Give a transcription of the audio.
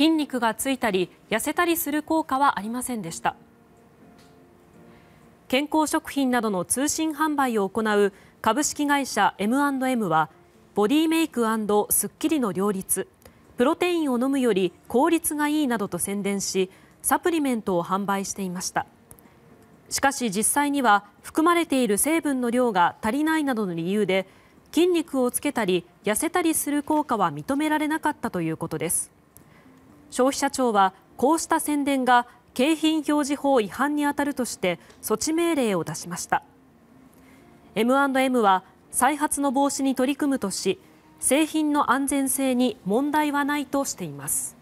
筋肉がついたり痩せたりする効果はありませんでした健康食品などの通信販売を行う株式会社 M&M はボディメイクスッキリの両立プロテインを飲むより効率がいいなどと宣伝しサプリメントを販売していましたしかし実際には含まれている成分の量が足りないなどの理由で筋肉をつけたり痩せたりする効果は認められなかったということです消費者庁はこうした宣伝が景品表示法違反に当たるとして措置命令を出しました M&M は再発の防止に取り組むとし製品の安全性に問題はないとしています。